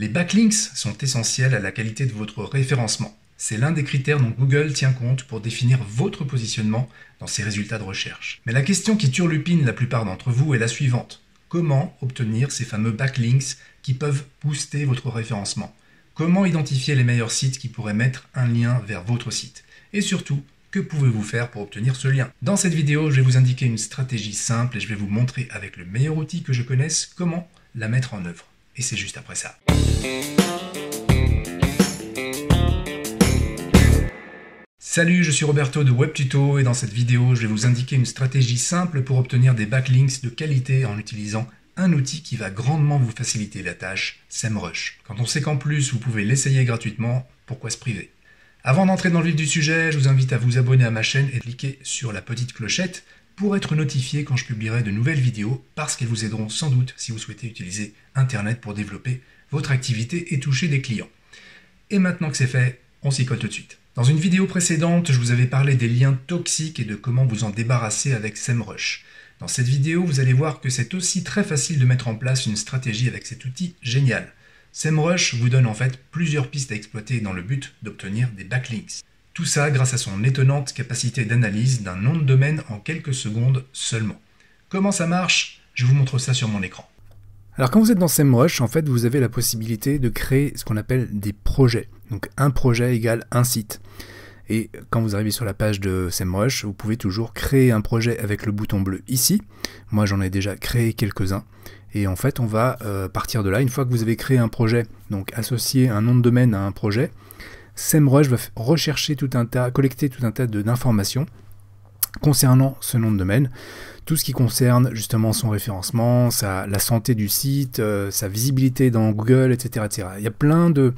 Les backlinks sont essentiels à la qualité de votre référencement. C'est l'un des critères dont Google tient compte pour définir votre positionnement dans ses résultats de recherche. Mais la question qui turlupine la plupart d'entre vous est la suivante. Comment obtenir ces fameux backlinks qui peuvent booster votre référencement Comment identifier les meilleurs sites qui pourraient mettre un lien vers votre site Et surtout, que pouvez-vous faire pour obtenir ce lien Dans cette vidéo, je vais vous indiquer une stratégie simple et je vais vous montrer avec le meilleur outil que je connaisse comment la mettre en œuvre. Et c'est juste après ça. Salut, je suis Roberto de WebTuto et dans cette vidéo, je vais vous indiquer une stratégie simple pour obtenir des backlinks de qualité en utilisant un outil qui va grandement vous faciliter la tâche, SEMrush. Quand on sait qu'en plus vous pouvez l'essayer gratuitement, pourquoi se priver Avant d'entrer dans le vif du sujet, je vous invite à vous abonner à ma chaîne et cliquer sur la petite clochette pour être notifié quand je publierai de nouvelles vidéos parce qu'elles vous aideront sans doute si vous souhaitez utiliser Internet pour développer votre activité est touchée des clients. Et maintenant que c'est fait, on s'y colle tout de suite. Dans une vidéo précédente, je vous avais parlé des liens toxiques et de comment vous en débarrasser avec SEMrush. Dans cette vidéo, vous allez voir que c'est aussi très facile de mettre en place une stratégie avec cet outil génial. SEMrush vous donne en fait plusieurs pistes à exploiter dans le but d'obtenir des backlinks. Tout ça grâce à son étonnante capacité d'analyse d'un nom de domaine en quelques secondes seulement. Comment ça marche Je vous montre ça sur mon écran. Alors quand vous êtes dans SEMrush, en fait, vous avez la possibilité de créer ce qu'on appelle des projets. Donc un projet égale un site. Et quand vous arrivez sur la page de SEMrush, vous pouvez toujours créer un projet avec le bouton bleu ici. Moi, j'en ai déjà créé quelques-uns. Et en fait, on va euh, partir de là. Une fois que vous avez créé un projet, donc associé un nom de domaine à un projet, SEMrush va rechercher tout un tas, collecter tout un tas d'informations concernant ce nom de domaine tout ce qui concerne justement son référencement, sa, la santé du site, euh, sa visibilité dans Google, etc., etc. Il y a plein de,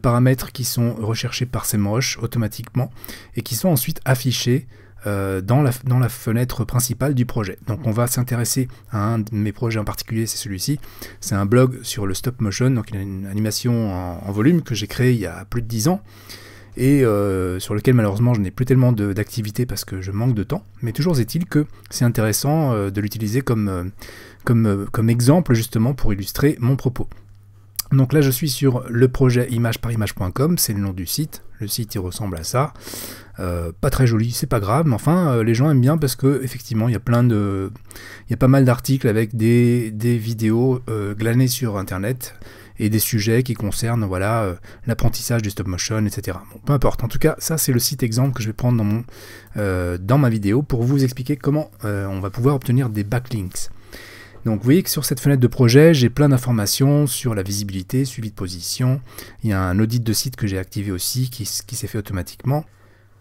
paramètres qui sont recherchés par SEMrush automatiquement et qui sont ensuite affichés euh, dans, la, dans la fenêtre principale du projet. Donc on va s'intéresser à un de mes projets en particulier, c'est celui-ci. C'est un blog sur le stop motion, donc une animation en, volume que j'ai créé il y a plus de 10 ans et euh, sur lequel malheureusement je n'ai plus tellement d'activité parce que je manque de temps. Mais toujours est-il que c'est intéressant euh, de l'utiliser euh, comme, exemple justement pour illustrer mon propos. Donc là je suis sur le projet imageparimage.com, c'est le nom du site, le site il ressemble à ça. pas très joli, c'est pas grave, mais enfin les gens aiment bien parce que effectivement il y a plein de. Il y a pas mal d'articles avec des, vidéos glanées sur internet et des sujets qui concernent voilà euh, l'apprentissage du stop motion, etc. Bon, peu importe. En tout cas, ça c'est le site exemple que je vais prendre dans, mon, euh, dans ma vidéo pour vous expliquer comment euh, on va pouvoir obtenir des backlinks. Donc vous voyez que sur cette fenêtre de projet, j'ai plein d'informations sur la visibilité, suivi de position. Il y a un audit de site que j'ai activé aussi qui, qui s'est fait automatiquement.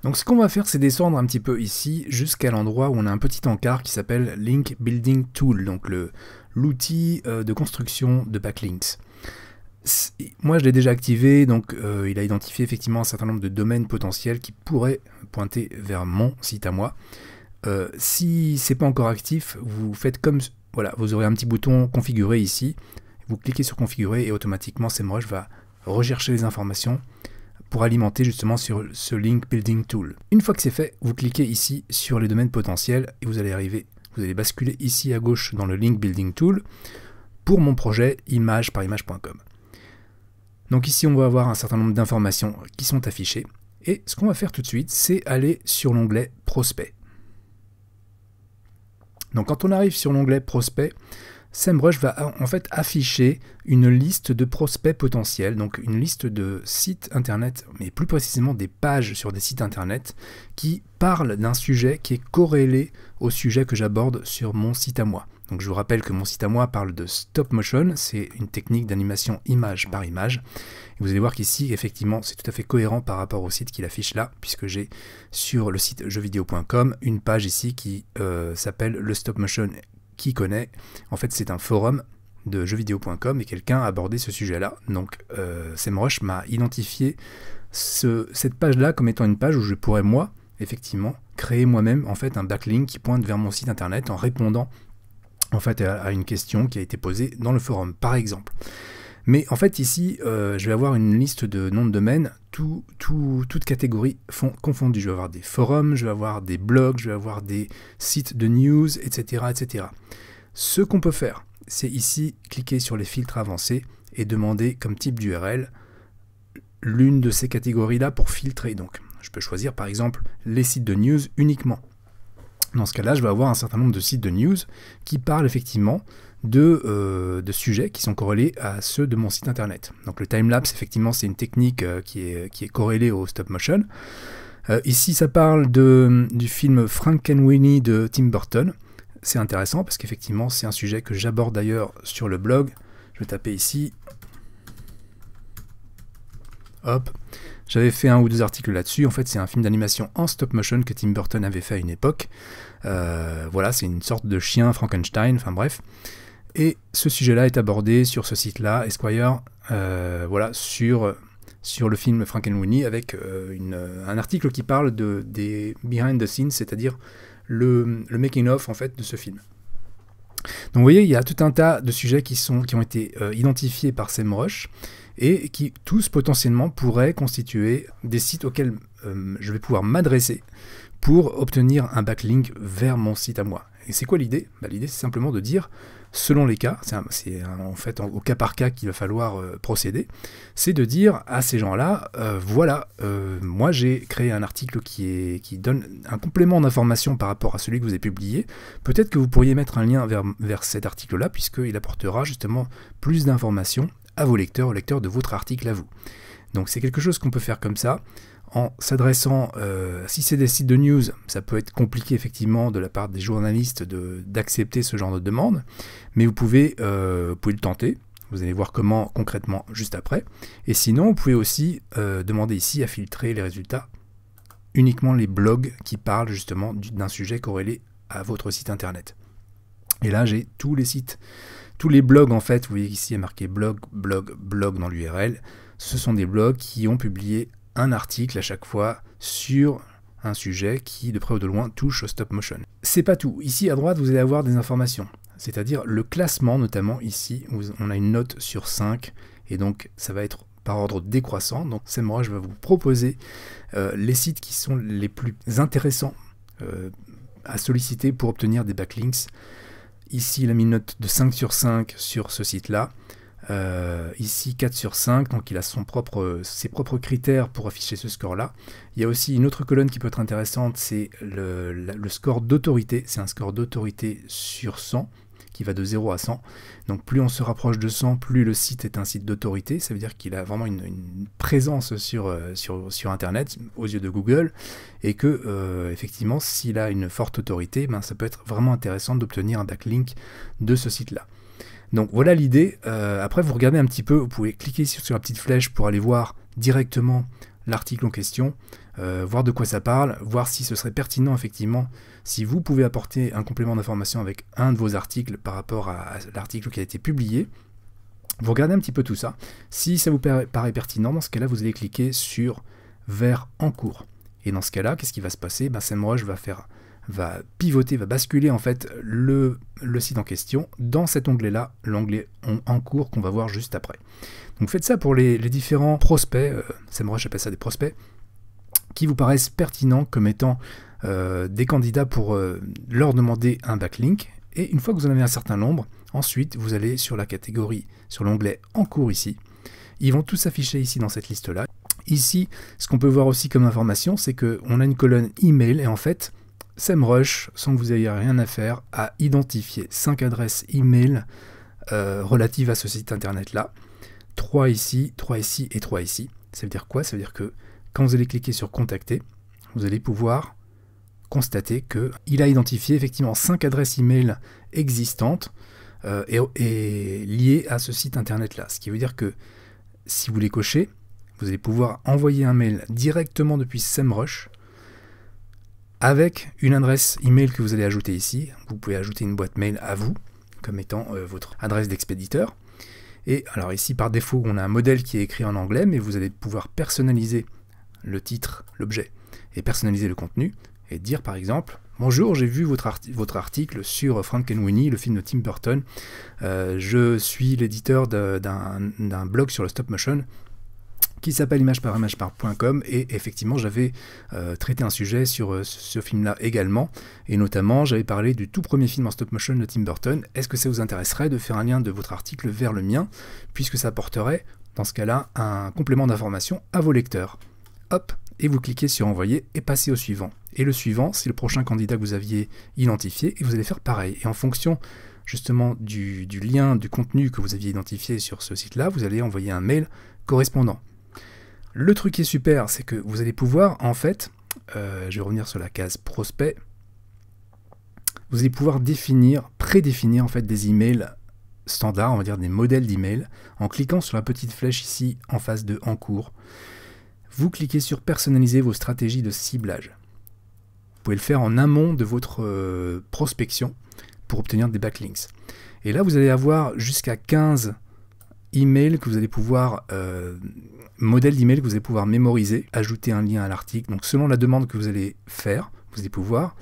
Donc ce qu'on va faire, c'est descendre un petit peu ici jusqu'à l'endroit où on a un petit encart qui s'appelle Link Building Tool, donc l'outil de construction de backlinks moi, je l'ai déjà activé, donc euh, il a identifié effectivement un certain nombre de domaines potentiels qui pourraient pointer vers mon site à moi. Euh, si c'est pas encore actif, vous faites comme voilà, vous aurez un petit bouton configurer ici. Vous cliquez sur configurer et automatiquement c'est moi, SEMrush va rechercher les informations pour alimenter justement sur ce link building tool. Une fois que c'est fait, vous cliquez ici sur les domaines potentiels et vous allez arriver, vous allez basculer ici à gauche dans le link building tool pour mon projet image par image.com. Donc ici, on va avoir un certain nombre d'informations qui sont affichées. Et ce qu'on va faire tout de suite, c'est aller sur l'onglet Prospect. Donc quand on arrive sur l'onglet Prospect, SEMrush va euh, en fait afficher une liste de prospects potentiels, donc une liste de sites internet, mais plus précisément des pages sur des sites internet qui parlent d'un sujet qui est corrélé au sujet que j'aborde sur mon site à moi. Donc je vous rappelle que mon site à moi parle de stop motion, c'est une technique d'animation image par image. vous allez voir qu'ici, effectivement, c'est tout à fait cohérent par rapport au site qu'il affiche là, puisque j'ai sur le site jeuxvideo.com une page ici qui euh, s'appelle le stop motion connaît. En fait, c'est un forum de jeuxvideo.com et quelqu'un a abordé ce sujet-là. Donc, euh, m'a identifié ce, cette page-là comme étant une page où je pourrais, moi, effectivement, créer moi-même en fait un backlink qui pointe vers mon site internet en répondant en fait à une question qui a été posée dans le forum, par exemple. Mais en fait, ici, euh, je vais avoir une liste de noms de domaines, toutes catégories confondues. Je vais avoir des forums, je vais avoir des blogs, je vais avoir des sites de news, etc. etc. Ce qu'on peut faire, c'est ici cliquer sur les filtres avancés et demander comme type d'URL l'une de ces catégories-là pour filtrer. Donc, je peux choisir par exemple les sites de news uniquement. Dans ce cas-là, je vais avoir un certain nombre de sites de news qui parlent effectivement euh, de, sujets qui sont corrélés à ceux de mon site internet. Donc le timelapse, effectivement, c'est une technique euh, qui est, qui est corrélée au stop motion. Euh, ici, ça parle de, du film Frankenweenie de Tim Burton. C'est intéressant parce qu'effectivement, c'est un sujet que j'aborde d'ailleurs sur le blog. Je vais taper ici. Hop. J'avais fait un ou deux articles là-dessus. En fait, c'est un film d'animation en stop motion que Tim Burton avait fait à une époque. voilà, c'est une sorte de chien Frankenstein, enfin bref. Et ce sujet-là est abordé sur ce site-là, Esquire, euh, voilà, sur, sur le film Frankenweenie, avec euh, un article qui parle des behind the scenes, c'est-à-dire le, making-of en fait, de ce film. Donc vous voyez, il y a tout un tas de sujets qui, sont, qui ont été euh, identifiés par Semrush et qui tous potentiellement pourraient constituer des sites auxquels je vais pouvoir m'adresser pour obtenir un backlink vers mon site à moi. Et c'est quoi l'idée bah, L'idée c'est simplement de dire selon les cas, c'est en fait au cas par cas qu'il va falloir euh, procéder, c'est de dire à ces gens-là, euh, voilà, euh, moi j'ai créé un article qui, est, qui donne un complément d'information par rapport à celui que vous avez publié, peut-être que vous pourriez mettre un lien vers, vers cet article-là, puisqu'il apportera justement plus d'informations à vos lecteurs, aux lecteurs de votre article à vous. Donc c'est quelque chose qu'on peut faire comme ça en s'adressant, euh, si c'est des sites de news, ça peut être compliqué effectivement de la part des journalistes d'accepter ce genre de demande, mais vous pouvez, euh, pouvez le tenter. Vous allez voir comment concrètement juste après. Et sinon, vous pouvez aussi euh, demander ici à filtrer les résultats uniquement les blogs qui parlent justement d'un sujet corrélé à votre site internet. Et là, j'ai tous les sites, tous les blogs en fait. Vous voyez ici, est marqué blog, blog, blog dans l'URL. Ce sont des blogs qui ont publié un article à chaque fois sur un sujet qui, de près ou de loin, touche au stop motion. C'est pas tout. Ici à droite, vous allez avoir des informations, c'est-à-dire le classement, notamment ici, où on a une note sur 5, et donc ça va être par ordre décroissant. Donc, c'est moi je vais vous proposer euh, les sites qui sont les plus intéressants euh, à solliciter pour obtenir des backlinks. Ici, il a mis une note de 5 sur 5 sur ce site-là. Euh, ici 4 sur 5, donc il a son propre, ses propres critères pour afficher ce score-là. Il y a aussi une autre colonne qui peut être intéressante, c'est le, score d'autorité. C'est un score d'autorité sur 100 qui va de 0 à 100. Donc plus on se rapproche de 100, plus le site est un site d'autorité. Ça veut dire qu'il a vraiment une, présence euh, sur, sur, Internet aux yeux de Google et que euh, effectivement s'il a une forte autorité, ben, ça peut être vraiment intéressant d'obtenir un backlink de ce site-là. Donc voilà l'idée. Euh, après, vous regardez un petit peu, vous pouvez cliquer sur la petite flèche pour aller voir directement l'article en question, euh, voir de quoi ça parle, voir si ce serait pertinent effectivement, si vous pouvez apporter un complément d'information avec un de vos articles par rapport à, l'article qui a été publié. Vous regardez un petit peu tout ça. Si ça vous paraît pertinent, dans ce cas-là, vous allez cliquer sur vers en cours. Et dans ce cas-là, qu'est-ce qui va se passer moi je vais faire va pivoter, va basculer en fait le, site en question dans cet onglet-là, l'onglet en cours qu'on va voir juste après. Donc faites ça pour les, différents prospects, euh, appelle ça des prospects, qui vous paraissent pertinents comme étant euh, des candidats pour euh, leur demander un backlink. Et une fois que vous en avez un certain nombre, ensuite vous allez sur la catégorie, sur l'onglet en cours ici. Ils vont tous s'afficher ici dans cette liste-là. Ici, ce qu'on peut voir aussi comme information, c'est qu'on a une colonne email et en fait, SEMrush, sans que vous ayez rien à faire, a identifié 5 adresses email euh, relatives à ce site internet-là. 3 ici, 3 ici et 3 ici. Ça veut dire quoi Ça veut dire que quand vous allez cliquer sur Contacter, vous allez pouvoir constater qu'il a identifié effectivement 5 adresses e e-mail existantes euh, et, et liées à ce site internet-là. Ce qui veut dire que si vous les cochez, vous allez pouvoir envoyer un mail directement depuis SEMrush avec une adresse email que vous allez ajouter ici. Vous pouvez ajouter une boîte mail à vous comme étant euh, votre adresse d'expéditeur. Et alors ici par défaut on a un modèle qui est écrit en anglais mais vous allez pouvoir personnaliser le titre, l'objet et personnaliser le contenu et dire par exemple Bonjour, j'ai vu votre, votre, article sur Winnie, le film de Tim Burton. Euh, je suis l'éditeur d'un blog sur le stop motion qui s'appelle imageparimagepar.com et effectivement j'avais euh, traité un sujet sur euh, ce film-là également et notamment j'avais parlé du tout premier film en stop motion de Tim Burton. Est-ce que ça vous intéresserait de faire un lien de votre article vers le mien puisque ça apporterait dans ce cas-là un complément d'information à vos lecteurs Hop, et vous cliquez sur envoyer et passez au suivant. Et le suivant, c'est le prochain candidat que vous aviez identifié et vous allez faire pareil. Et en fonction justement du lien, du contenu que vous aviez identifié sur ce site-là, vous allez envoyer un mail correspondant. Le truc qui est super, c'est que vous allez pouvoir, en fait, euh, je vais revenir sur la case prospect, vous allez pouvoir définir, prédéfinir en fait des emails standards, on va dire des modèles d'emails, en cliquant sur la petite flèche ici en face de en cours. Vous cliquez sur personnaliser vos stratégies de ciblage. Vous pouvez le faire en amont de votre euh, prospection pour obtenir des backlinks. Et là, vous allez avoir jusqu'à 15 email que vous allez pouvoir euh, modèle d'email que vous allez pouvoir mémoriser, ajouter un lien à l'article. Donc selon la demande que vous allez faire, vous allez pouvoir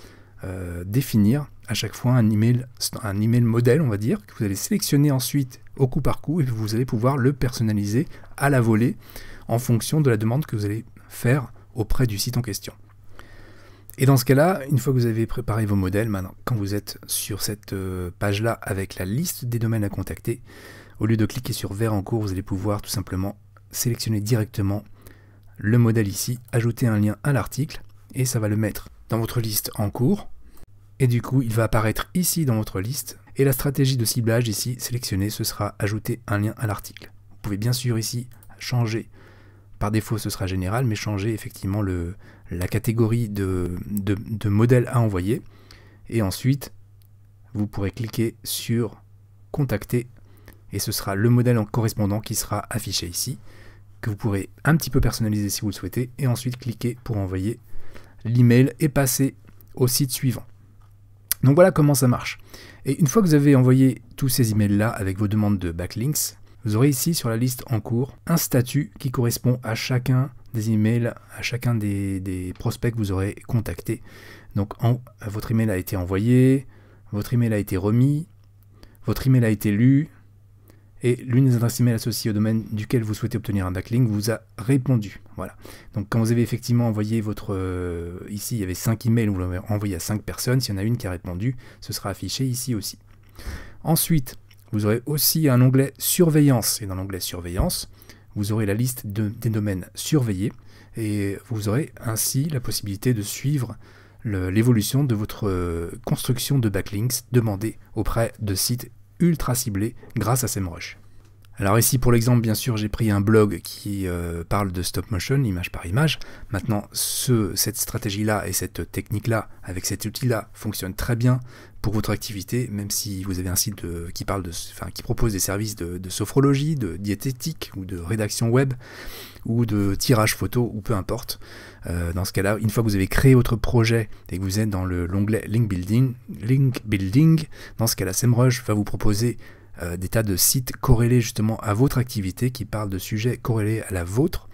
euh, définir à chaque fois un email, un email modèle, on va dire, que vous allez sélectionner ensuite au coup par coup et vous allez pouvoir le personnaliser à la volée en fonction de la demande que vous allez faire auprès du site en question. Et dans ce cas-là, une fois que vous avez préparé vos modèles, maintenant, quand vous êtes sur cette euh, page-là avec la liste des domaines à contacter, au lieu de cliquer sur Vert en cours, vous allez pouvoir tout simplement sélectionner directement le modèle ici, ajouter un lien à l'article et ça va le mettre dans votre liste en cours. Et du coup, il va apparaître ici dans votre liste. Et la stratégie de ciblage ici sélectionnée, ce sera ajouter un lien à l'article. Vous pouvez bien sûr ici changer. Par défaut, ce sera général, mais changer effectivement le, la catégorie de modèle à envoyer. Et ensuite, vous pourrez cliquer sur contacter et ce sera le modèle en correspondant qui sera affiché ici, que vous pourrez un petit peu personnaliser si vous le souhaitez, et ensuite cliquer pour envoyer l'email et passer au site suivant. Donc voilà comment ça marche. Et une fois que vous avez envoyé tous ces emails-là avec vos demandes de backlinks, vous aurez ici sur la liste en cours un statut qui correspond à chacun des emails, à chacun des, prospects que vous aurez contactés. Donc votre email a été envoyé, votre email a été remis, votre email a été lu, et l'une des adresses email associées au domaine duquel vous souhaitez obtenir un backlink vous a répondu. Voilà. Donc quand vous avez effectivement envoyé votre... Euh, ici, il y avait 5 emails, vous l'avez envoyé à 5 personnes, s'il y en a une qui a répondu, ce sera affiché ici aussi. Ensuite, vous aurez aussi un onglet surveillance, et dans l'onglet surveillance, vous aurez la liste des domaines surveillés, et vous aurez ainsi la possibilité de suivre l'évolution de votre euh, construction de backlinks demandés auprès de sites ultra ciblé grâce à SEMrush. Alors ici pour l'exemple bien sûr j'ai pris un blog qui euh, parle de stop motion image par image. Maintenant ce, cette stratégie là et cette technique là avec cet outil là fonctionne très bien pour votre activité, même si vous avez un site qui, parle de, enfin, qui propose des services de, sophrologie, de diététique ou de rédaction web ou de tirage photo ou peu importe. Euh, dans ce cas-là, une fois que vous avez créé votre projet et que vous êtes dans l'onglet link building, link building, dans ce cas-là, SEMrush va vous proposer euh, des tas de sites corrélés justement à votre activité qui parlent de sujets corrélés à la vôtre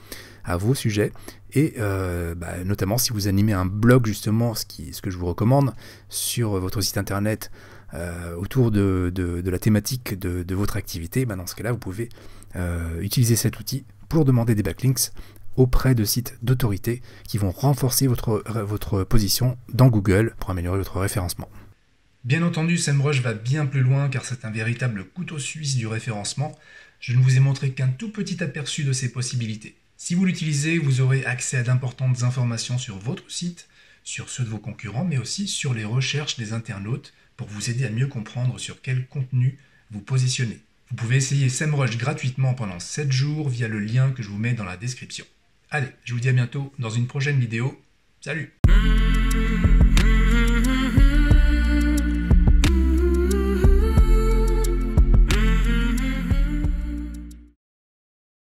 à vos sujets. Et euh, bah, notamment si vous animez un blog, justement, ce, qui, ce que je vous recommande, sur votre site internet euh, autour de, la thématique de, votre activité, bah, dans ce cas-là, vous pouvez euh, utiliser cet outil pour demander des backlinks auprès de sites d'autorité qui vont renforcer votre, votre position dans Google pour améliorer votre référencement. Bien entendu, SEMrush va bien plus loin car c'est un véritable couteau suisse du référencement. Je ne vous ai montré qu'un tout petit aperçu de ses possibilités. Si vous l'utilisez, vous aurez accès à d'importantes informations sur votre site, sur ceux de vos concurrents, mais aussi sur les recherches des internautes pour vous aider à mieux comprendre sur quel contenu vous positionnez. Vous pouvez essayer SEMrush gratuitement pendant 7 jours via le lien que je vous mets dans la description. Allez, je vous dis à bientôt dans une prochaine vidéo. Salut